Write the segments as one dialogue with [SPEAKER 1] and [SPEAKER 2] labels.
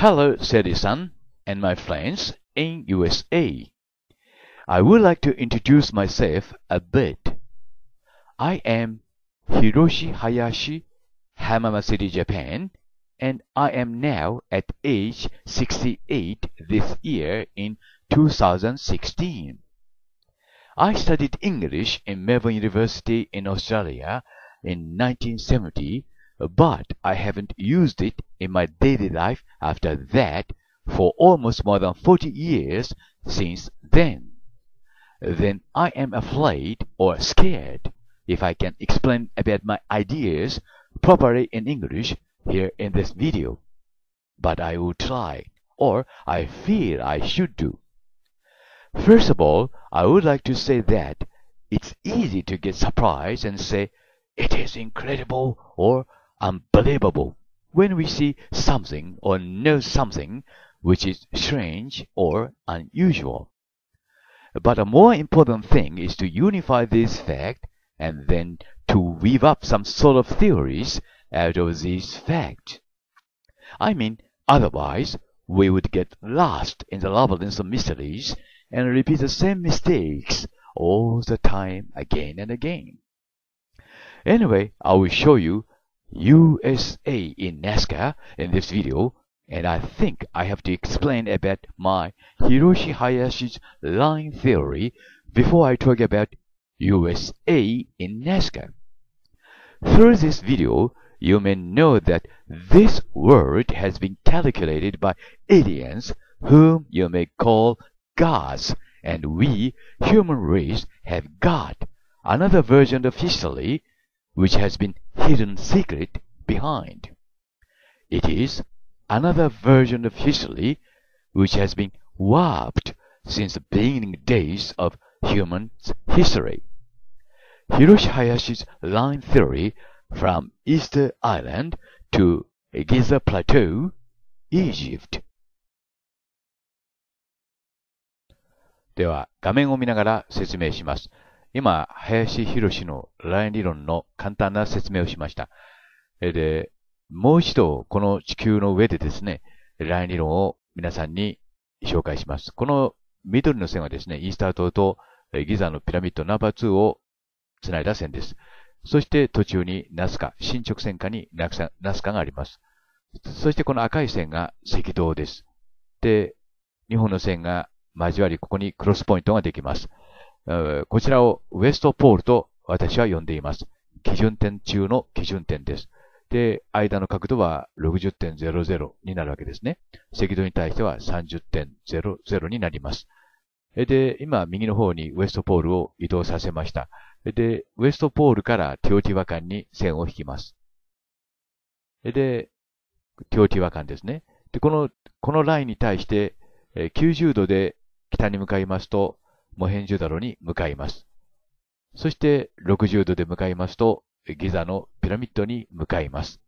[SPEAKER 1] Hello, citizen, and my friends in USA. I would like to introduce myself a bit. I am Hiroshi Hayashi, Hamama City, Japan, and I am now at age 68 this year in 2016. I studied English in Melbourne University in Australia in 1970 but I haven't used it in my daily life after that for almost more than forty years since then. Then I am afraid or scared if I can explain about my ideas properly in English here in this video. But I will try, or I feel I should do. First of all, I would like to say that it's easy to get surprised and say, it is incredible or unbelievable when we see something or know something which is strange or unusual. But a more important thing is to unify this fact and then to weave up some sort of theories out of these facts. I mean, otherwise we would get lost in the labyrinth of mysteries and repeat the same mistakes all the time again and again. Anyway, I will show you USA in NASCAR in this video and I think I have to explain about my Hiroshi Hayashi's line theory before I talk about USA in NASCAR. Through this video, you may know that this world has been calculated by aliens whom you may call gods and we, human race, have God, another version of history which has been hidden secret behind. It is another version of history which has been warped since the beginning days of human history. Hiroshi Hayashi's line theory from Easter Island to Giza Plateau, Egypt では画面を見ながら説明します。今、林博のライン理論の簡単な説明をしました。で、もう一度、この地球の上でですね、ライン理論を皆さんに紹介します。この緑の線はですね、イースター島とギザのピラミッドナンバー2をつないだ線です。そして途中にナスカ、進直線下にナスカがあります。そしてこの赤い線が赤道です。で、日本の線が交わり、ここにクロスポイントができます。こちらをウエストポールと私は呼んでいます。基準点中の基準点です。で、間の角度は60.00になるわけですね。赤道に対しては30.00になります。で、今、右の方にウエストポールを移動させました。で、ウエストポールからティオティワカンに線を引きます。で、ティオティワカンですね。で、この、このラインに対して、90度で北に向かいますと、モヘンジュダロに向かいます。そして60度で向かいますと、ギザのピラミッドに向かいます。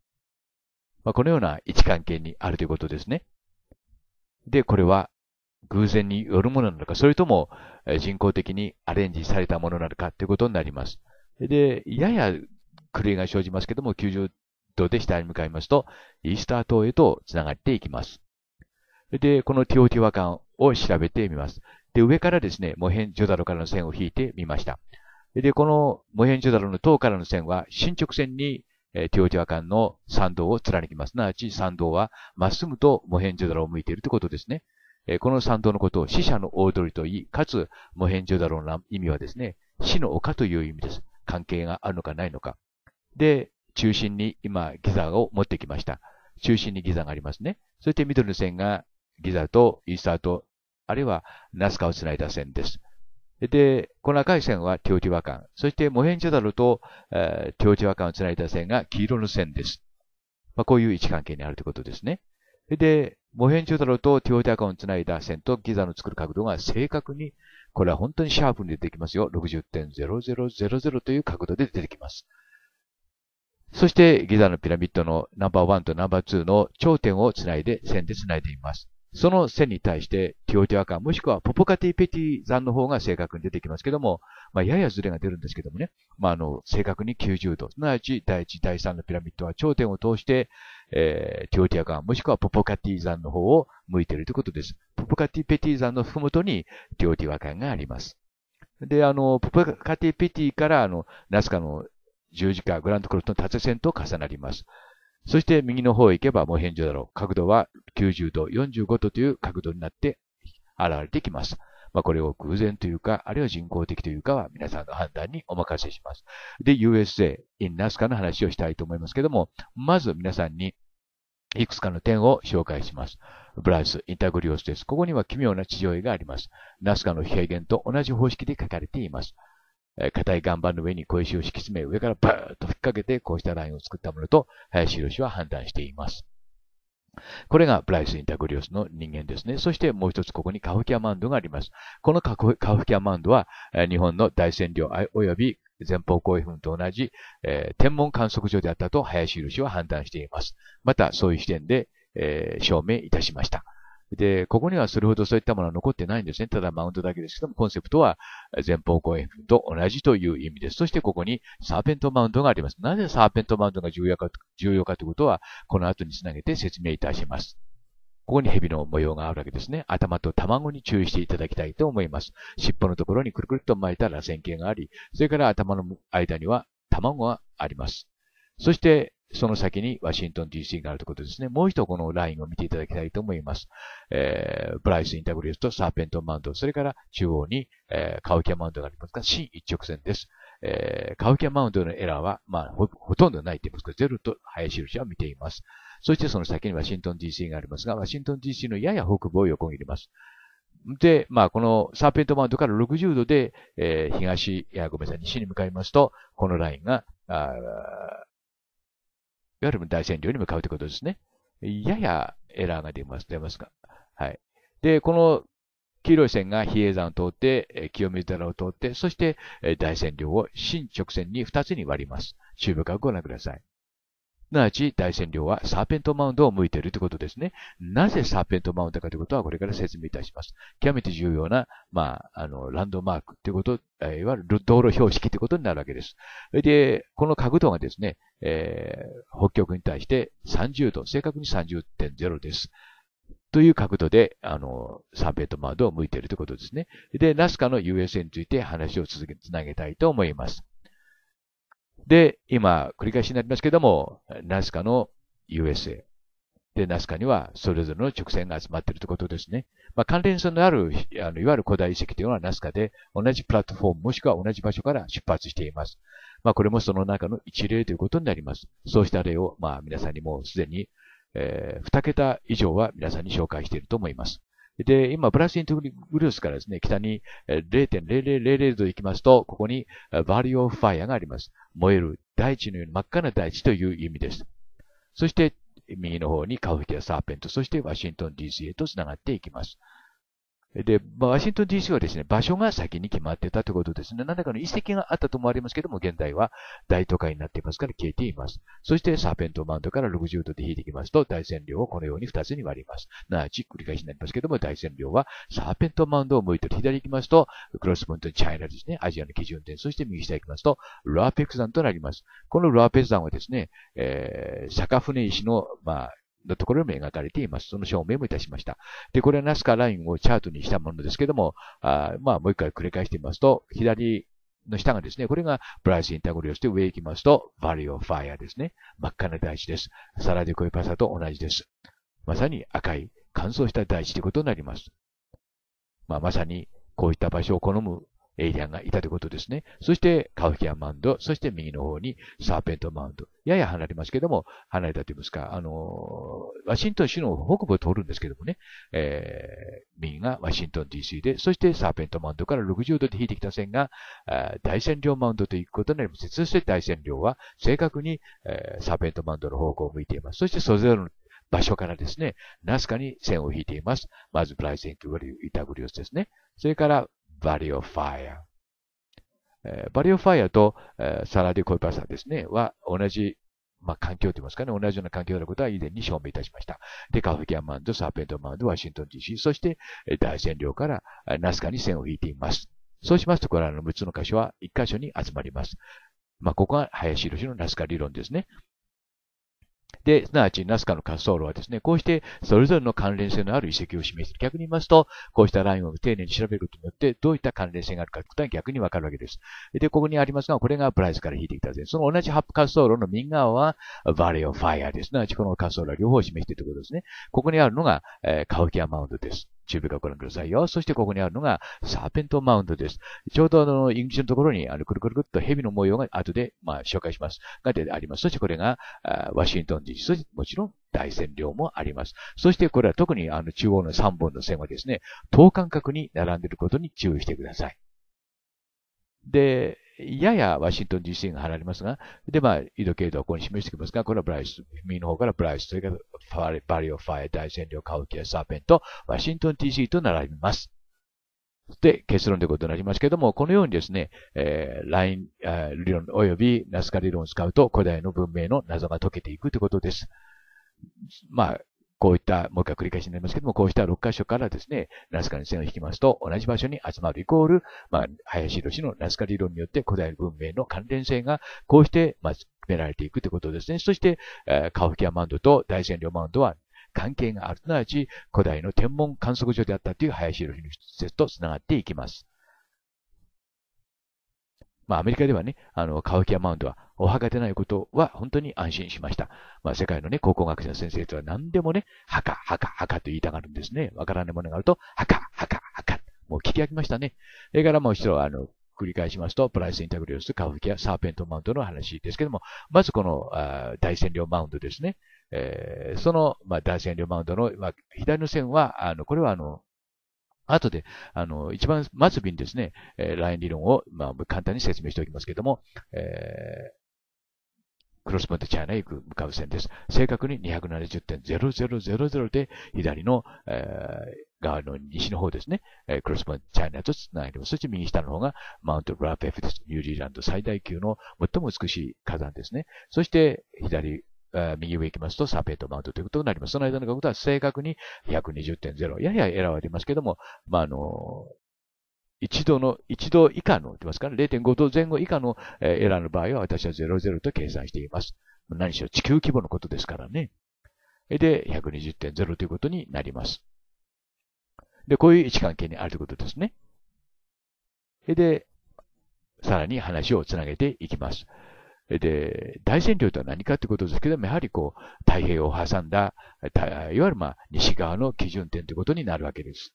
[SPEAKER 1] まあ、このような位置関係にあるということですね。で、これは偶然によるものなのか、それとも人工的にアレンジされたものなのかということになります。で、やや狂いが生じますけども、90度で下に向かいますと、イースター島へと繋がっていきます。で、このティオティワカンを調べてみます。で、上からですね、モヘンジョダロからの線を引いてみました。で、このモヘンジョダロの塔からの線は、進直線に、えー、テオティワカンの参道を貫きます。なわち参道は、まっすぐとモヘンジョダロを向いているということですね。えー、この参道のことを死者の大通りと言い、かつ、モヘンジョダロの意味はですね、死の丘という意味です。関係があるのかないのか。で、中心に今、ギザを持ってきました。中心にギザがありますね。そして緑の線がギザとイースターとあるいはナスカをつないだ線です。で、この赤い線はテオティワカン。そしてモヘンジェダルと、えー、テオティワカンをつないだ線が黄色の線です。まあ、こういう位置関係にあるということですね。で、モヘンジョダロとティオティワカンをつないだ線とギザの作る角度が正確に、これは本当にシャープに出てきますよ。60.0000という角度で出てきます。そして、ギザのピラミッドのナンバーワンとナンバーツーの頂点をつないで、線でつないでいます。その線に対して、ティオティワカン、もしくはポポカティペティ山の方が正確に出てきますけども、まあ、ややずれが出るんですけどもね、まあ、あの、正確に90度、すなわち第1、第3のピラミッドは頂点を通して、えー、ティオティワカン、もしくはポポカティ山の方を向いているということです。ポポカティペティ山のふもとにティオティワカンがあります。で、あの、ポポカティペティから、あの、ナスカの十字架、グランドクロトの縦線と重なります。そして右の方へ行けばもう変状だろう。角度は90度、45度という角度になって現れてきます。まあ、これを偶然というか、あるいは人工的というかは皆さんの判断にお任せします。で、USA in NASCA の話をしたいと思いますけども、まず皆さんにいくつかの点を紹介します。ブラウス、インタグリオスです。ここには奇妙な地上絵があります。ナスカの平原と同じ方式で書かれています。え硬い岩盤の上に小石を敷き詰め、上からバーッと吹っかけて、こうしたラインを作ったものと、林博は判断しています。これがブライス・インタグリオスの人間ですね。そしてもう一つここにカフキアマウンドがあります。このカフキアマウンドは、日本の大占領及び前方後位分と同じ、えー、天文観測所であったと林博は判断しています。またそういう視点で、えー、証明いたしました。で、ここにはそれほどそういったものは残ってないんですね。ただマウントだけですけども、コンセプトは前方後円と同じという意味です。そしてここにサーペントマウントがあります。なぜサーペントマウントが重要か、重要かということは、この後につなげて説明いたします。ここに蛇の模様があるわけですね。頭と卵に注意していただきたいと思います。尻尾のところにくるくると巻いた螺旋形があり、それから頭の間には卵があります。そして、その先にワシントン DC があるということですね。もう一度このラインを見ていただきたいと思います。えー、ブライス・インタグリスとサーペントマウンド、それから中央に、えー、カウキャマウンドがありますが、新一直線です。えー、カウキャマウンドのエラーは、まあ、ほ、ほとんどないと言いますか、ゼロと早印は見ています。そしてその先にワシントン DC がありますが、ワシントン DC のやや北部を横切ります。で、まあ、このサーペントマウンドから60度で、えー、東、いや、ごめんなさい、西に向かいますと、このラインが、あいわゆる大占量に向かうということですね。ややエラーが出ます、出ますが。はい。で、この黄色い線が比叡山を通って、清水寺を通って、そして大占量を新直線に2つに割ります。中部化をご覧ください。すなわち大占領はサーペントマウンドを向いているということですね。なぜサーペントマウンドかということはこれから説明いたします。極めて重要な、まあ、あの、ランドマークということ、いわゆる道路標識ということになるわけです。で、この角度がですね、えー、北極に対して30度、正確に30.0です。という角度で、あの、サーペントマウンドを向いているということですね。で、ナスカの USA について話を続け、つなげたいと思います。で、今、繰り返しになりますけども、ナスカの USA。で、ナスカにはそれぞれの直線が集まっているということですね。まあ、関連性のある、あのいわゆる古代遺跡というのはナスカで、同じプラットフォームもしくは同じ場所から出発しています。まあ、これもその中の一例ということになります。そうした例を、まあ、皆さんにもうすでに、えー、2桁以上は皆さんに紹介していると思います。で、今、ブラシントグルースからですね、北に0.0000度行きますと、ここにバリオファイアがあります。燃える大地のように真っ赤な大地という意味です。そして、右の方にカフェティア・サーペント、そしてワシントン DC へと繋がっていきます。で、ワシントン DC はですね、場所が先に決まってたということですね。何らかの遺跡があったと思われますけども、現在は大都会になっていますから消えています。そして、サーペントマウンドから60度で引いていきますと、大線量をこのように2つに割ります。なあっ繰り返しになりますけども、大線量はサーペントマウンドを向いて左行きますと、クロスポイントにチャイナですね、アジアの基準点、そして右下行きますと、ロアーペック山となります。このロアーペック山はですね、えー、坂船石の、まあ、のところにも描かれています。その証明もいたしました。で、これはナスカラインをチャートにしたものですけども、あまあ、もう一回繰り返してみますと、左の下がですね、これがプライスインタグリオして上へ行きますと、バリオファイアですね。真っ赤な大地です。サラデコイパサと同じです。まさに赤い乾燥した大地ということになります。まあ、まさにこういった場所を好むエイリアンがいたということですね。そして、カウキアンマウンド、そして右の方にサーペントマウンド。やや離れますけども、離れたと言いますか、あのワシントン州の北部を通るんですけどもね、えー、右がワシントン DC で、そしてサーペントマウンドから60度で引いてきた線が、大線量マウンドということになります。そして大線量は正確に、えー、サーペントマウンドの方向を向いています。そしてそれぞれの場所からですね、ナスカに線を引いています。まず、プライセンキューリー、イタグリオスですね。それから、バリオファイア。えバリオファイアと、えサラディコイパーさんですね、は同じ、まあ、環境と言いますかね、同じような環境であることは以前に証明いたしました。で、カフキアマンド、サーペントマンド、ワシントン DC、そして、え大占領からナスカに線を引いています。そうしますと、これらの6つの箇所は1箇所に集まります。まあ、ここが林宏のナスカ理論ですね。で、すなわちナスカの滑走路はですね、こうしてそれぞれの関連性のある遺跡を示して逆に言いますと、こうしたラインを丁寧に調べることによって、どういった関連性があるかということは逆にわかるわけです。で、ここにありますが、これがプライスから引いてきたです、ね、その同じハップ滑走路の右側は、バレオファイアです。すなわちこの滑走路は両方を示しているということですね。ここにあるのが、えー、カウキアマウンドです。中部 u からご覧くださいよ。そしてここにあるのが、サーペントマウンドです。ちょうどあの、入り口のところに、あの、くるくるくるっと蛇の模様が後で、まあ、紹介します。がであります。そしてこれが、あワシントン DC、そしてもちろん大線量もあります。そしてこれは特にあの、中央の3本の線はですね、等間隔に並んでいることに注意してください。で、ややワシントン DC が離れますが、で、まあ、緯度経度はここに示してきますが、これはブライス、右の方からブライス、それからバリオファイア、大占領、カウキア、サーペント、ワシントン DC と並びます。で、結論ということになりますけれども、このようにですね、えー、ライン、えー、理論及びナスカ理論を使うと古代の文明の謎が解けていくということです。まあ、こういった、もう一回繰り返しになりますけども、こうした6箇所からですね、ナスカに線を引きますと、同じ場所に集まるイコール、まあ、林士のナスカ理論によって古代文明の関連性が、こうして、まあ、決められていくということですね。そして、えー、カオフキアマウンドと大仙陵マウンドは関係がある、すなわち古代の天文観測所であったという林士の説と繋がっていきます。まあ、アメリカではね、あの、カウキアマウンドはお墓でないことは本当に安心しました。まあ、世界のね、考古学者の先生とは何でもね、墓、墓、墓と言いたがるんですね。わからないものがあると、墓、墓、墓。もう聞き飽きましたね。それからもう一度、あの、繰り返しますと、プライス・インタグリオス、カフキア、サーペント・マウントの話ですけども、まずこのあ大占領マウントですね。えー、その、まあ、大占領マウントの、まあ、左の線は、あの、これはあの、後で、あの、一番末尾にですね、えー、ライン理論を、まあ、簡単に説明しておきますけども、えークロスボンデチャイナへ行く向かう線です。正確に270.0000で左の、えー、側の西の方ですね、えー、クロスボンデチャイナと繋いでます。そして右下の方がマウントラペフです。ニュージーランド最大級の最も美しい火山ですね。そして左、右上行きますと、サペートマウントということになります。その間の角度は正確に120.0。ややエラーはありますけども、まあ、あの、1度の、1度以下の、言ってますかね、0.5度前後以下のエラーの場合は私は00と計算しています。何しろ地球規模のことですからね。で、120.0ということになります。で、こういう位置関係にあるということですね。で、さらに話をつなげていきます。で、大占領とは何かということですけども、やはりこう、太平洋を挟んだ、いわゆるまあ、西側の基準点ということになるわけです。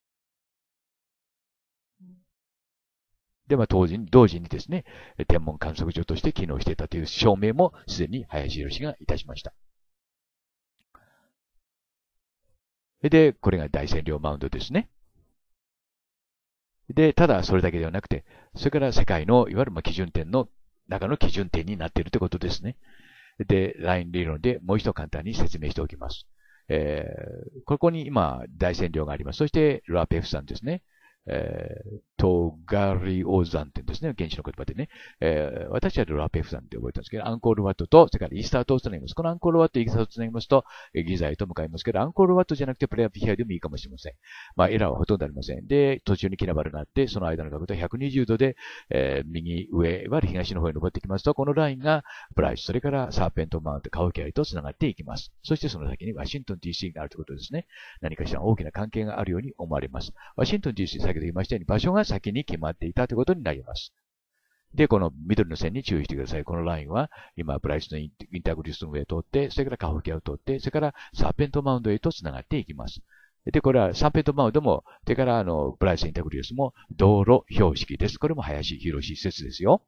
[SPEAKER 1] で、まあ、当時、に、同時にですね、天文観測所として機能していたという証明もすでに林博士がいたしました。で、これが大占領マウンドですね。で、ただそれだけではなくて、それから世界のいわゆる基準点の中の基準点になっているということですね。で、ライン理論でもう一度簡単に説明しておきます。えー、ここに今、大占領があります。そして、ルアペフさんですね。えー、トガリオンって言うんですね。現地の言葉でね。えー、私はルラペフンって覚えたんですけど、アンコールワットと、それからイースター島をつなぎます。このアンコールワット、イースターをつなぎますと、ギザへと向かいますけど、アンコールワットじゃなくてプレイアピヒアでもいいかもしれません。まあ、エラーはほとんどありません。で、途中にキナバルになって、その間の角度120度で、えー、右上は東の方へ登ってきますと、このラインがブライス、それからサーペントマウント、カウキャリと繋がっていきます。そしてその先にワシントン DC があるということですね。何かしら大きな関係があるように思われます。ワシントン DC、先ほど言いましたように場所が先に決まっていたということになります。で、この緑の線に注意してください。このラインは、今、ブライスのインタグリスの上を通って、それからカホキアを通って、それからサーペントマウンドへと繋がっていきます。で、これはサーペントマウンドも、それからあの、ブライスインタグリスも道路標識です。これも林広施設ですよ。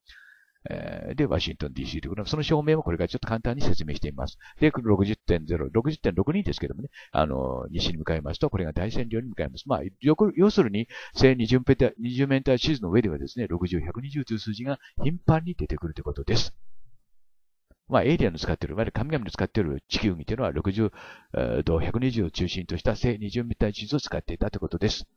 [SPEAKER 1] えで、ワシントン DC ということで、その証明もこれからちょっと簡単に説明しています。で、60.0、60.62ですけどもね、あの、西に向かいますと、これが大線領に向かいます。まあ、よく、要するに、正二2 0メーター、2メーター地図の上ではですね、60、120という数字が頻繁に出てくるということです。まあ、エイリアンの使っている、いわゆる神々の使っている地球儀というのは60度120を中心とした正20メーター地図を使っていたということです。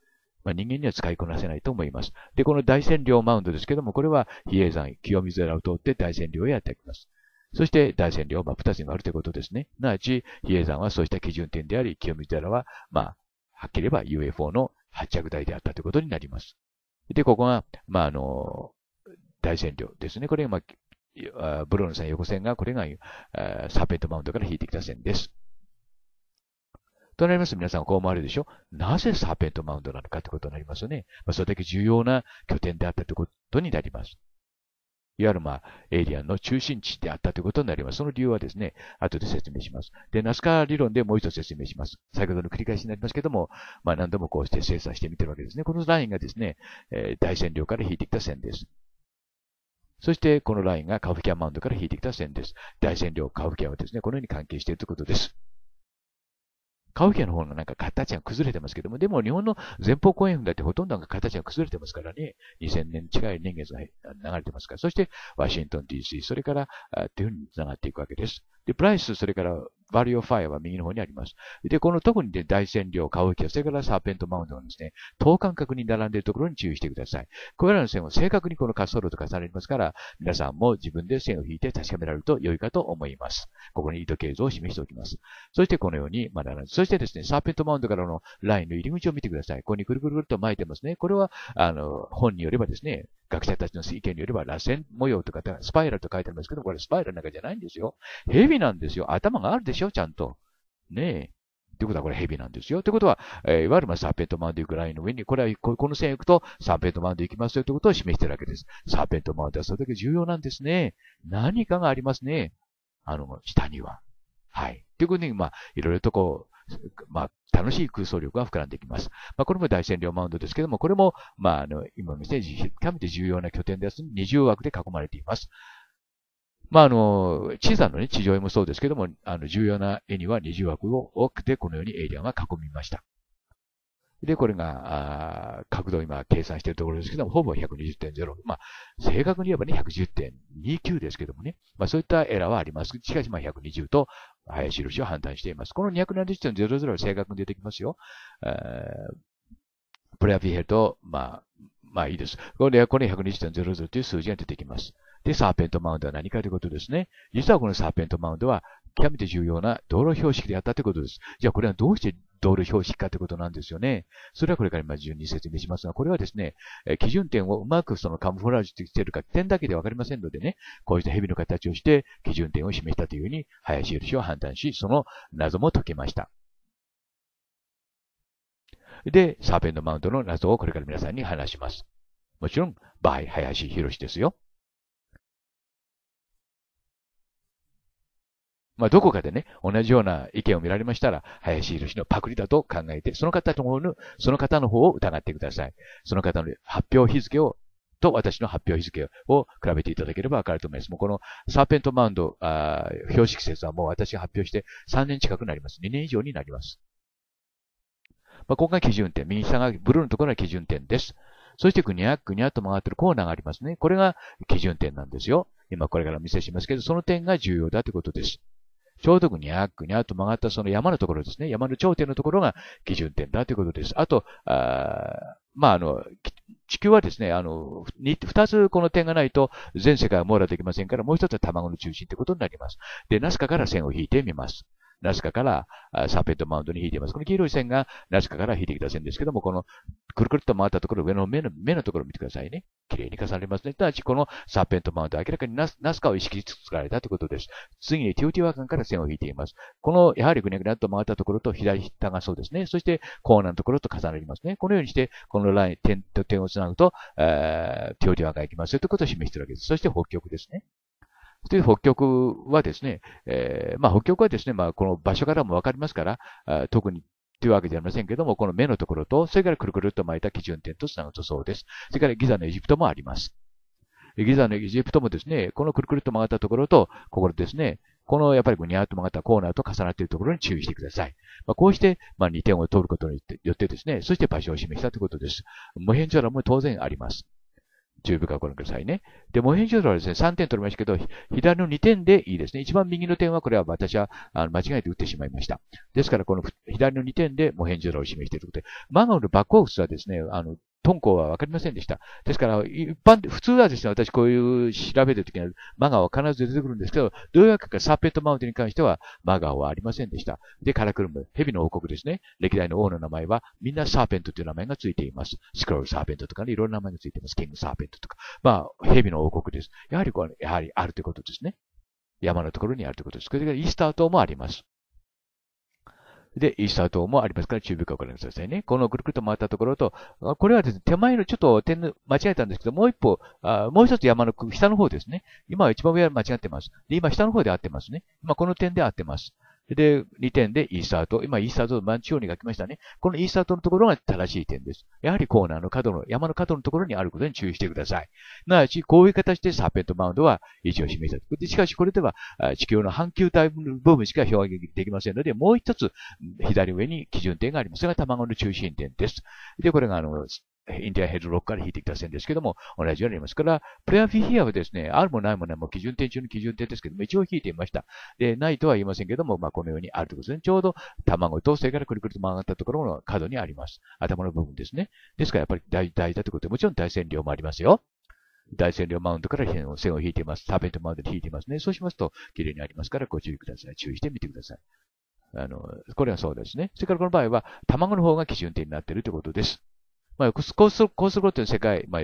[SPEAKER 1] まあ、人間には使いこなせないと思います。で、この大占領マウンドですけども、これは比叡山、清水寺を通って大占領へやってきます。そして大占領ま二つに割るということですね。なわち、比叡山はそうした基準点であり、清水寺は、まあ、はっきり言えば UFO の発着台であったということになります。で、ここが、まあ、あの、大占領ですね。これが、まあ、ブローンさん横線が、これが、サーペントマウンドから引いてきた線です。となりますと皆さんこう思われるでしょなぜサーペントマウンドなのかってことになりますよね。まあ、それだけ重要な拠点であったということになります。いわゆる、まあ、エイリアンの中心地であったということになります。その理由はですね、後で説明します。で、ナスカ理論でもう一度説明します。先ほどの繰り返しになりますけども、まあ何度もこうして精査してみてるわけですね。このラインがですね、えー、大線量から引いてきた線です。そして、このラインがカフキャンマウンドから引いてきた線です。大線量、カフキャンはですね、このように関係しているということです。川アの方のなんか形が崩れてますけども、でも日本の前方後円墳だってほとんどが形が崩れてますからね、2000年近い年月が流れてますから、そしてワシントン DC、それから、というふうに繋がっていくわけです。で、プライス、それからバリオファイアは右の方にあります。で、この特に、で大線量、カウキア、それからサーペントマウントのですね、等間隔に並んでいるところに注意してください。これらの線を正確にこの滑走路と重ねますから、皆さんも自分で線を引いて確かめられると良いかと思います。ここに糸形図を示しておきます。そしてこのように、まあ、並んで、そしてですね、サーペントマウントからのラインの入り口を見てください。ここにくるくるくると巻いてますね。これは、あの、本によればですね、学者たちの意見によれば、螺旋模様とか、スパイラルと書いてありますけど、これスパイラルなんかじゃないんですよ。ビなんですよ。頭があるでしょ、ちゃんと。ねえ。ということはこれ蛇なんですよ。ということは、えー、いわゆるまサーペントマウンド行くラインの上に、これはこの線行くとサーペントマウンド行きますよということを示しているわけです。サーペントマウンドはそれだけ重要なんですね。何かがありますね。あの、下には。はい。ということに、まあ、いろいろとこう、まあ、楽しい空想力が膨らんできます。まあ、これも大占領マウンドですけども、これも、まあ、あの、今ので極めて重要な拠点です。20枠で囲まれています。まあ、あの、小さなね、地上絵もそうですけども、あの、重要な絵には20枠を多くて、このようにエイリアンは囲みました。で、これが、あ角度を今計算しているところですけども、ほぼ120.0。まあ、正確に言えばね、110.29ですけどもね。まあ、そういったエラーはあります。しかし、まあ、120と、林印を判断しています。この270.00は正確に出てきますよ。えー、プレアピヘルと、まあ、まあいいです。これで、これ120.00という数字が出てきます。で、サーペントマウンドは何かということですね。実はこのサーペントマウンドは、極めて重要な道路標識であったということです。じゃあこれはどうして道路標識かということなんですよね。それはこれから今順に説明しますが、これはですね、基準点をうまくそのカムフラージュしているか点だけでわかりませんのでね、こうした蛇の形をして基準点を示したというふうに林由氏は判断し、その謎も解けました。で、サーペントマウントの謎をこれから皆さんに話します。もちろん、バイ林博ですよ。まあ、どこかでね、同じような意見を見られましたら、林博士のパクリだと考えて、その方の方の、その方の方を疑ってください。その方の発表日付を、と私の発表日付を比べていただければわかると思います。もうこのサーペントマウンド、あ標識説はもう私が発表して3年近くなります。2年以上になります。まあ、ここが基準点。右下がブルーのところが基準点です。そしてぐにゃぐにゃっと曲がってるコーナーがありますね。これが基準点なんですよ。今これからお見せしますけど、その点が重要だということです。ちょうどぐにゃぐにゃと曲がったその山のところですね。山の頂点のところが基準点だということです。あと、あまあ、あの、地球はですね、あの、二つこの点がないと全世界は網羅できませんから、もう一つは卵の中心ということになります。で、ナスカから線を引いてみます。ナスカからサーペットマウンドに引いています。この黄色い線がナスカから引いてきた線ですけども、このくるくるっと回ったところ、上の目の目のところを見てくださいね。綺麗に重なりますね。ただし、このサーペットマウント、明らかにナスカを意識し作られたということです。次にティオティワーカンから線を引いています。この、やはりグニャグニャっと回ったところと左下がそうですね。そして、コーナーのところと重なりますね。このようにして、このライン、点と点をつなぐと、えー、ティオティワーカン行きますよということを示しているわけです。そして、北極ですね。という北極はですね、えー、まあ、北極はですね、まあ、この場所からもわかりますから、特にというわけではありませんけども、この目のところと、それからくるくるっと巻いた基準点とつなぐとそうです。それからギザのエジプトもあります。ギザのエジプトもですね、このくるくるっと曲がったところと、ここですね、このやっぱりぐにゃーっと曲がったコーナーと重なっているところに注意してください。まあ、こうして、まあ、2点を通ることによってですね、そして場所を示したということです。無辺上欄も当然あります。10秒間ご覧くださいね。で、模変ョ数はですね、3点取りましたけど、左の2点でいいですね。一番右の点は、これは私はあの間違えて打ってしまいました。ですから、この左の2点で模変ョ数を示しているということで、マンゴのバックオフスはですね、あの、敦煌はわかりませんでした。ですから、一般、普通はですね、私こういう調べるときにはマガオは必ず出てくるんですけど、どういうわけかサーペットマウンテンに関してはマガオはありませんでした。で、カラクルム、蛇の王国ですね。歴代の王の名前はみんなサーペントという名前がついています。スクロールサーペントとかね、いろんな名前がついています。キングサーペントとか。まあ、蛇の王国です。やはりこれ、やはりあるということですね。山のところにあるということです。それからイースター島もあります。で、イースター島もありますから、中部覧くださいね。このぐるぐると回ったところと、これはですね、手前のちょっと点の間違えたんですけど、もう一歩、あもう一つ山の下の方ですね。今は一番上は間違ってます。で、今下の方で合ってますね。今この点で合ってます。で、2点でイースタート。今、イースタートの真ん中央にがきましたね。このイースタートのところが正しい点です。やはりコーナーの角の、山の角のところにあることに注意してください。なわち、こういう形でサーペントマウンドは位置を示した。しかし、これでは地球の半球体部分しか表現できませんので、もう一つ、左上に基準点があります。それが卵の中心点です。で、これが、あの、インディアヘッドロックから引いてきた線ですけども、同じようになりますから、プレアフィヒアはですね、あるもないもないも基準点中の基準点ですけども、一応引いてみました。で、ないとは言いませんけども、まあ、このようにあるということですね。ちょうど卵と、それからくるくると曲がったところの角にあります。頭の部分ですね。ですからやっぱり大、大だということで、もちろん大線量もありますよ。大線量マウントから線を引いています。ターペットマウントで引いていますね。そうしますと、綺麗にありますから、ご注意ください。注意してみてください。あの、これはそうですね。それからこの場合は、卵の方が基準点になっているということです。まあ、コースコースロードの世界、まあ、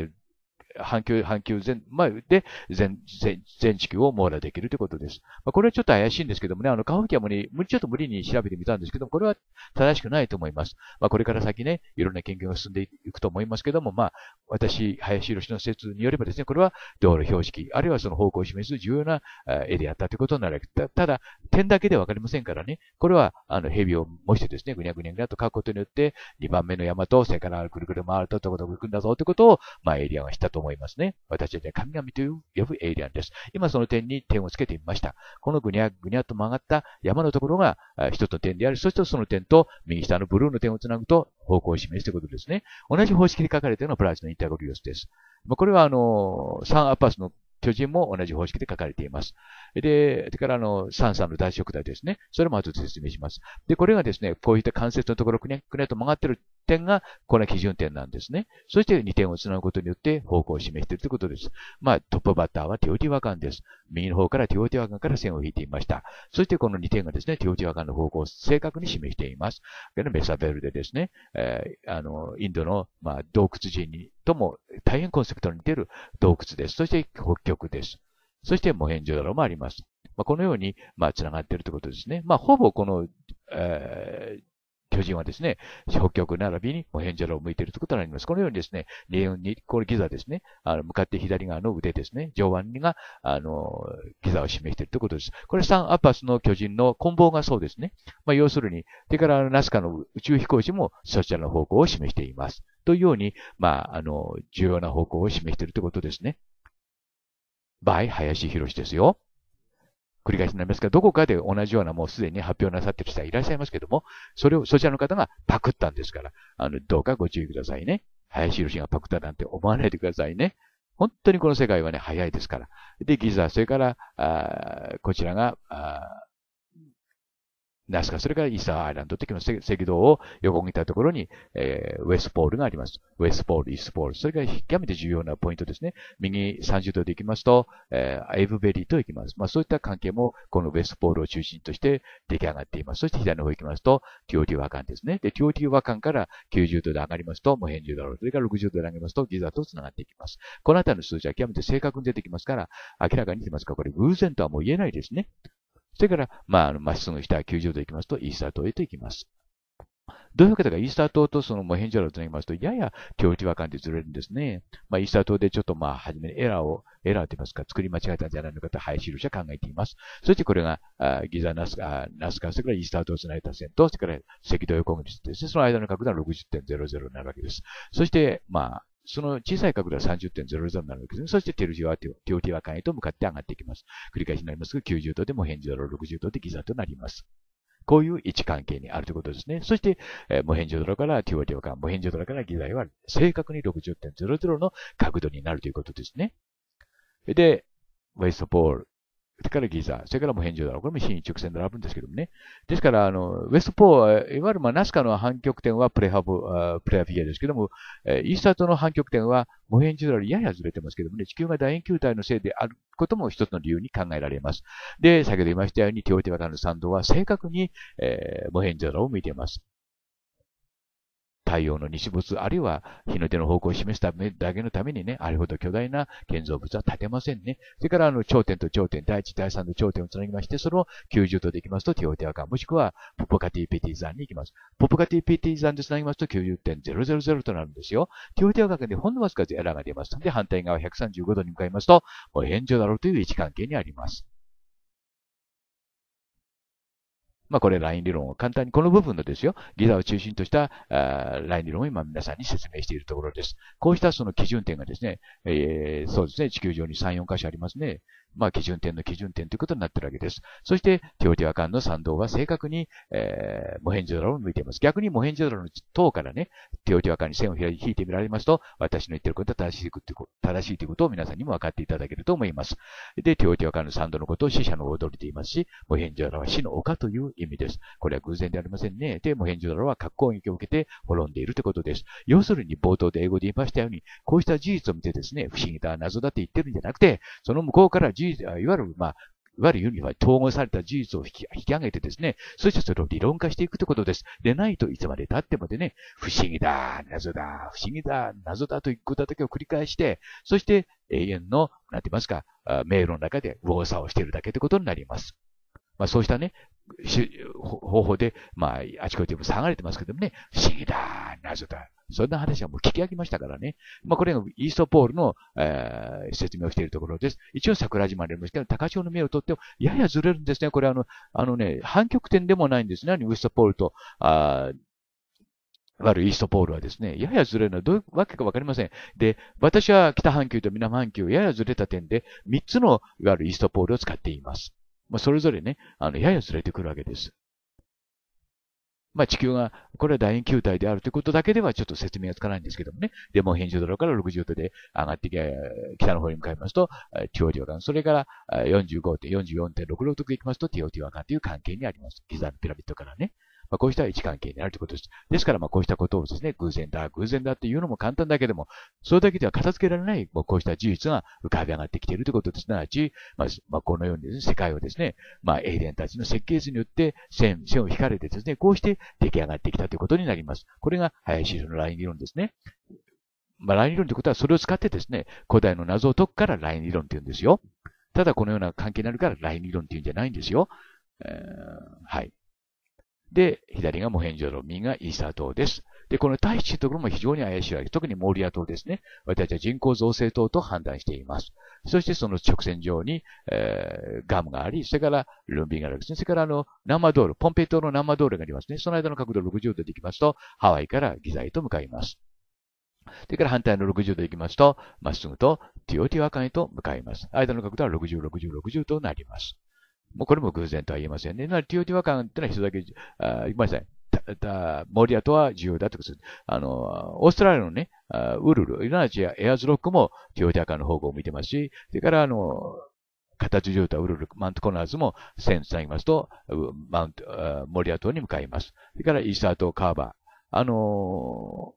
[SPEAKER 1] 半球、半球全、前で全、全、全地球を網羅できるということです。まあ、これはちょっと怪しいんですけどもね、あの、カホキャもに、ちょっと無理に調べてみたんですけども、これは正しくないと思います。まあ、これから先ね、いろんな研究が進んでいくと思いますけども、まあ、私、林博士の説によればですね、これは道路標識、あるいはその方向を示す重要な絵であったということになる。ただ、点だけではわかりませんからね、これは、あの、蛇を模してですね、ぐにゃぐにゃぐにゃと書くことによって、2番目の山と、それからくるくる回ると、どこどこ行くんだぞということを、まあ、エリアがしたと思います。思いますね。私は神々と呼ぶエイリアンです。今その点に点をつけてみました。このぐにゃぐにゃと曲がった山のところが一つの点であり、そしてその点と右下のブルーの点をつなぐと方向を示すということですね。同じ方式で書かれているのはプラチのインタゴリオスです。これはあの、サンアパスの巨人も同じ方式で書かれています。で、それからあの、サンサンの大食材ですね。それも後で説明します。で、これがですね、こういった関節のところくね、くねと曲がってる点がこれは基準点なんですね。そして2点をつなぐことによって方向を示しているということです。まあ、トップバッターはティオティワカンです。右の方からティオティワカンから線を引いていました。そしてこの2点がですね、ティオティワカンの方向を正確に示しています。メサベルでですね、えー、あの、インドの、まあ、洞窟人にとも大変コンセプトに似ている洞窟です。そして北極です。そしてモヘンジョダロもあります。まあ、このように、まあ、繋がっているということですね。まあ、ほぼこの、えー、巨人はですね、北極並びにモヘンジャラを向いているということになります。このようにですね、レオンに、これギザですね、あの、向かって左側の腕ですね、上腕が、あの、ギザを示しているということです。これサン・アパスの巨人の棍棒がそうですね。まあ、要するに、それからナスカの宇宙飛行士もそちらの方向を示しています。というように、まあ、あの、重要な方向を示しているということですね。by 林博ですよ。繰り返しになりますが、どこかで同じようなもうすでに発表なさってる人はいらっしゃいますけども、それを、そちらの方がパクったんですから、あの、どうかご注意くださいね。林博がパクったなんて思わないでくださいね。本当にこの世界はね、早いですから。で、ギザ、それから、あこちらが、あナスカ、それからイーサーアイランド的の赤道を横切ったところに、えー、ウェスポールがあります。ウェスポール、イースポール。それから極めて重要なポイントですね。右30度で行きますと、えー、エイブベリーと行きます。まあそういった関係も、このウェスポールを中心として出来上がっています。そして左の方行きますと、ティオティワカンですね。で、ティオティワカンから90度で上がりますと、モヘンジュろロー。それから60度で上げますと、ギザと繋がっていきます。このあたりの数字は極めて正確に出てきますから、明らかに出てますかこれ偶然とはもう言えないですね。それから、まあ、の、まっすぐ下90度行きますと、イースター島へと行きます。どういうわけだか、イースター島とそのモヘンジョラをつなぎますと、やや境地は感じずれるんですね。まあ、イースター島でちょっとまあ、はじめにエラーを、エラーと言いますか、作り間違えたんじゃないのかと、廃止路者考えています。そしてこれが、あギザナスカ、ナスカ、それからイースター島をつないだ線と、それから赤道横口ですね。その間の角度は60.00になるわけです。そして、まあ、その小さい角度は30.00になるわけですね。そして手オはィ手は間へと向かって上がっていきます。繰り返しになりますが、90度でも変オロ、60度でギザとなります。こういう位置関係にあるということですね。そして、えー、無ジ状ドラからテオティオカン、無変状ドラからギザは正確に60.00の角度になるということですね。で、ウェイストボール、それからギザ、それからもヘ返上だろう。これも新一直線で並ぶんですけどもね。ですから、あの、ウエストポー、いわゆるまあナスカの反極点はプレハブ、あプレハフィアですけども、えイースタートの反極点はモヘンジ中よりややずれてますけどもね、地球が楕円球体のせいであることも一つの理由に考えられます。で、先ほど言いましたように、テオティワダのンドは正確に、えー、ョ変中を見ています。太陽の日没、あるいは日の出の方向を示すためだけのためにね、あれほど巨大な建造物は建てませんね。それから、あの、頂点と頂点、第一、第三の頂点をつなぎまして、それを90度できますと、ティオテアカもしくは、ポポカティピティ山に行きます。ポポカティピティ山でつなぎますと、90.000となるんですよ。ティオテアカでほんのわずかでエラーが出ます。で、反対側135度に向かいますと、もう炎上だろうという位置関係にあります。まあ、これ、ライン理論を簡単に、この部分のですよ、ギザを中心としたあライン理論を今皆さんに説明しているところです。こうしたその基準点がですね、えー、そうですね、地球上に3、4箇所ありますね。まあ、基準点の基準点ということになっているわけです。そして、テオティワカンの参道は正確に、えー、モヘンジョダロを向いています。逆にモヘンジョダロの塔からね、テオティワカンに線を引いてみられますと、私の言ってることは正しいこと正しいということを皆さんにも分かっていただけると思います。で、テオティワカンの参道のことを死者の踊りと言いますし、モヘンジョダロは死の丘という意味です。これは偶然でありませんね。で、モヘンジョダロは格好撃を受けて滅んでいるということです。要するに、冒頭で英語で言いましたように、こうした事実を見てですね、不思議だ、謎だって言ってるんじゃなくて、その向こうから事実、いわゆる、まあ、いわゆる統合された事実を引き引き上げてですね、そしてそれを理論化していくということです。でないといつまで経ってもでね、不思議だ、謎だ、不思議だ、謎だということだけを繰り返して、そして永遠の、なんて言いますか、迷路の中で右往左往しているだけということになります。まあそうしたね、方法で、まあ、あちこちでも下がれてますけどもね、不思議だ、謎だ、そんな話はもう聞き上げましたからね。まあ、これがイーストポールの、えー、説明をしているところです。一応桜島でありますけど、高潮の目をとっても、ややずれるんですね。これあの、あのね、反極点でもないんですね。イーストポールと、ああるイーストポールはですね、ややずれるのはどういうわけかわかりません。で、私は北半球と南半球、ややずれた点で、3つの、いわゆるイーストポールを使っています。まあ、それぞれね、あの、ややずれてくるわけです。まあ、地球が、これは楕円球体であるということだけではちょっと説明がつかないんですけどもね。で、もう変道路から60度で上がってき、北の方に向かいますと、中央上段、それから45.44.6 6度で行きますと、ティ t 湾ンという関係にあります。ギザのピラミッドからね。まあ、こうした位置関係になるということです。ですから、まあ、こうしたことをですね、偶然だ、偶然だっていうのも簡単だけども、それだけでは片付けられない、まあ、こうした事実が浮かび上がってきているということですなわち、まあ、まあ、このようにですね、世界をですね、まあ、エイデンたちの設計図によって線、線を引かれてですね、こうして出来上がってきたということになります。これが、林のライン理論ですね。まあ、ライン理論ということは、それを使ってですね、古代の謎を解くからライン理論って言うんですよ。ただこのような関係になるからライン理論って言うんじゃないんですよ。えー、はい。で、左がモヘンジョロ、右がイースター島です。で、この大地というところも非常に怪しいわけ。特にモーリア島ですね。私は人口造成島と判断しています。そしてその直線上に、えー、ガムがあり、それからルンビンがあるんですね。それからあの、ナマドール、ポンペイ島のナマドールがありますね。その間の角度60度でいきますと、ハワイからギザイと向かいます。それから反対の60度で行きますと、まっすぐとティオティワカンへと向かいます。間の角度は60、60、60となります。もうこれも偶然とは言えませんね。なので、TOT 和感ってのは一つだけ、あごめんなさい。モリアとは重要だってことです。あの、オーストラリアのね、ウルル、イナチア、エアーズロックも TOT 和感の方向を見てますし、それからあの、形状とウルル、マントコナーズも線つなぎますと、マント、モリア島に向かいます。それからイースター島カーバー。あの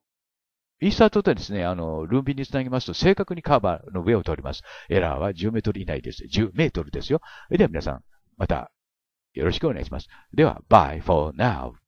[SPEAKER 1] イースター島ってですね、あの、ルンビンにつなぎますと正確にカーバーの上を通ります。エラーは10メートル以内です。10メートルですよ。では皆さん、またよろしくお願いします。では、bye for now.